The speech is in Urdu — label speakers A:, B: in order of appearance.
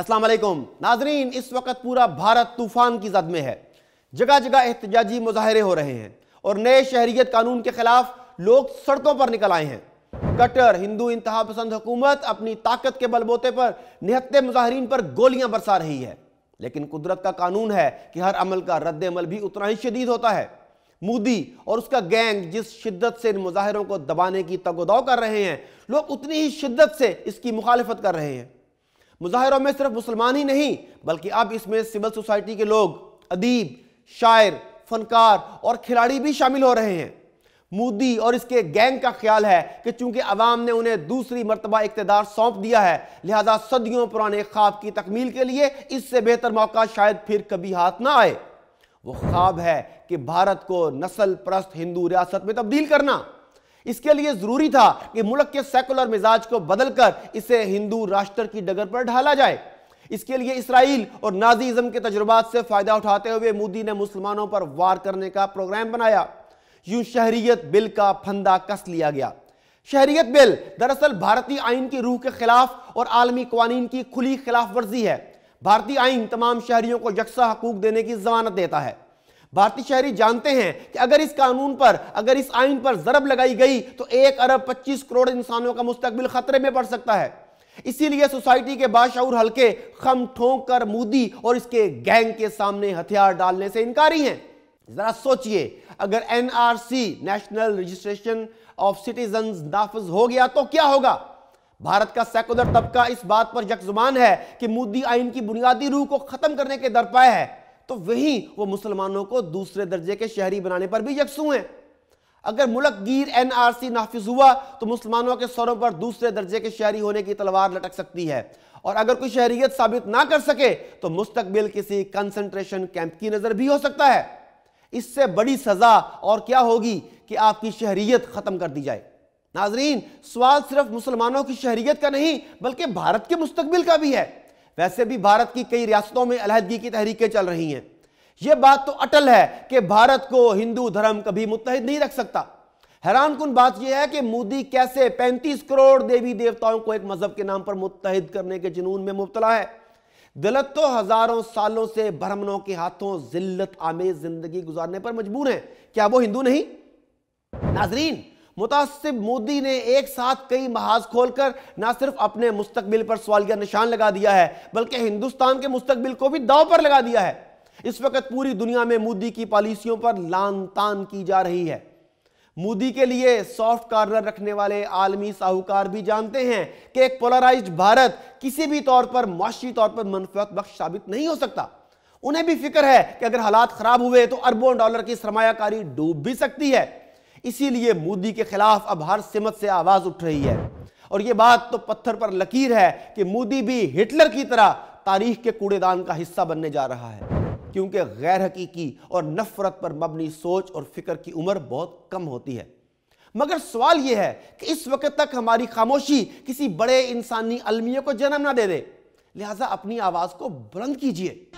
A: السلام علیکم ناظرین اس وقت پورا بھارت طوفان کی زد میں ہے جگہ جگہ احتجاجی مظاہرے ہو رہے ہیں اور نئے شہریت قانون کے خلاف لوگ سڑکوں پر نکل آئے ہیں کٹر ہندو انتہا پسند حکومت اپنی طاقت کے بلبوتے پر نہتے مظاہرین پر گولیاں برسا رہی ہے لیکن قدرت کا قانون ہے کہ ہر عمل کا رد عمل بھی اتنا ہی شدید ہوتا ہے مودی اور اس کا گینگ جس شدت سے ان مظاہروں کو دبانے کی تگ و دو کر رہے ہیں لوگ اتنی ہی شدت سے اس کی مخالفت کر رہے ہیں مظاہروں میں صرف مسلمان ہی نہیں بلکہ اب اس میں سول سوسائٹی کے لوگ ادیب شاعر فنکار اور کھلاڑی بھی شامل ہو رہے ہیں مودی اور اس کے گینگ کا خیال ہے کہ چونکہ عوام نے انہیں دوسری مرتبہ اقتدار سونپ دیا ہے لہذا صدیوں پرانے خواب کی تکمیل کے لیے اس سے بہتر موقع شاید پھر کبھی ہاتھ نہ آئے وہ خواب ہے کہ بھارت کو نسل پرست ہندو ریاست میں تبدیل کرنا اس کے لیے ضروری تھا کہ ملک کے سیکولر مزاج کو بدل کر اسے ہندو راشٹر کی ڈگر پر ڈھالا جائے اس کے لیے اسرائیل اور نازی ازم کے تجربات سے فائدہ اٹھاتے ہوئے مودی نے مسلمانوں پر وار کرنے کا پروگرام بنایا یوں شہریت بل کا پھندہ کس لیا گیا شہریت بل دراصل بھارتی آئین کی روح کے خلاف اور عالمی قوانین کی کھلی خلاف ورزی ہے بھارتی آئین تمام شہریوں کو جکسا حقوق دینے کی ضمانت دیتا ہے بھارتی شہری جانتے ہیں کہ اگر اس قانون پر اگر اس آئین پر ضرب لگائی گئی تو ایک ارب پچیس کروڑ انسانوں کا مستقبل خطرے میں پڑ سکتا ہے اسی لیے سوسائٹی کے کے کے باشعور حلقے خم ٹھونک کر مودی اور اس گینگ سامنے ہتھیار ڈالنے سے انکاری ہیں ذرا سوچئے اگر N R C national registration of citizens نافذ ہو گیا تو کیا ہوگا بھارت کا سیکولر طبقہ اس بات پر زمان ہے کہ مودی آئین کی بنیادی روح کو ختم کرنے کے درپائے ہے تو وہیں وہ مسلمانوں کو دوسرے درجے کے شہری بنانے پر بھی یکسو ہیں اگر ملک گیر این آر سی نافذ ہوا تو مسلمانوں کے سوروں پر دوسرے درجے کے شہری ہونے کی تلوار لٹک سکتی ہے اور اگر کوئی شہریت ثابت نہ کر سکے تو مستقبل کسی کنسنٹریشن کیمپ کی نظر بھی ہو سکتا ہے اس سے بڑی سزا اور کیا ہوگی کہ آپ کی شہریت ختم کر دی جائے ناظرین سوال صرف مسلمانوں کی شہریت کا نہیں بلکہ بھارت کے مستقبل کا بھی ہے ویسے بھی بھارت کی کئی ریاستوں میں علیحدگی کی تحریکیں چل رہی ہیں یہ بات تو اٹل ہے کہ بھارت کو ہندو دھرم کبھی متحد نہیں رکھ سکتا حیران کن بات یہ ہے کہ مودی کیسے پینتیس کروڑ دیوی دیوتاؤں کو ایک مذہب کے نام پر متحد کرنے کے جنون میں مبتلا ہے دلت تو ہزاروں سالوں سے برہمنوں کے ہاتھوں ذلت آمیز زندگی گزارنے پر مجبور ہیں کیا وہ ہندو نہیں ناظرین متاسب مودی نے ایک ساتھ کئی محاذ کھول کر نہ صرف اپنے مستقبل پر سوالیہ نشان لگا دیا ہے بلکہ ہندوستان کے مستقبل کو بھی داؤ پر لگا دیا ہے اس وقت پوری دنیا میں مودی کی پالیسیوں پر لان تان کی جا رہی ہے مودی کے لیے سافٹ کارنر رکھنے والے عالمی ساہوکار بھی جانتے ہیں کہ ایک پولرائز بھارت کسی بھی طور پر معاشی طور پر منفعت بخش ثابت نہیں ہو سکتا انہیں بھی فکر ہے کہ اگر حالات خراب ہوئے تو اربوں ڈالر کی سرمایہ کاری ڈوب بھی سکتی ہے اسی لیے مودی کے خلاف اب ہر سمت سے آواز اٹھ رہی ہے اور یہ بات تو پتھر پر لکیر ہے کہ مودی بھی ہٹلر کی طرح تاریخ کے کوڑے دان کا حصہ بننے جا رہا ہے کیونکہ غیر حقیقی اور نفرت پر مبنی سوچ اور فکر کی عمر بہت کم ہوتی ہے مگر سوال یہ ہے کہ اس وقت تک ہماری خاموشی کسی بڑے انسانی علمیوں کو جنم نہ دے دے لہٰذا اپنی آواز کو بلند کیجیے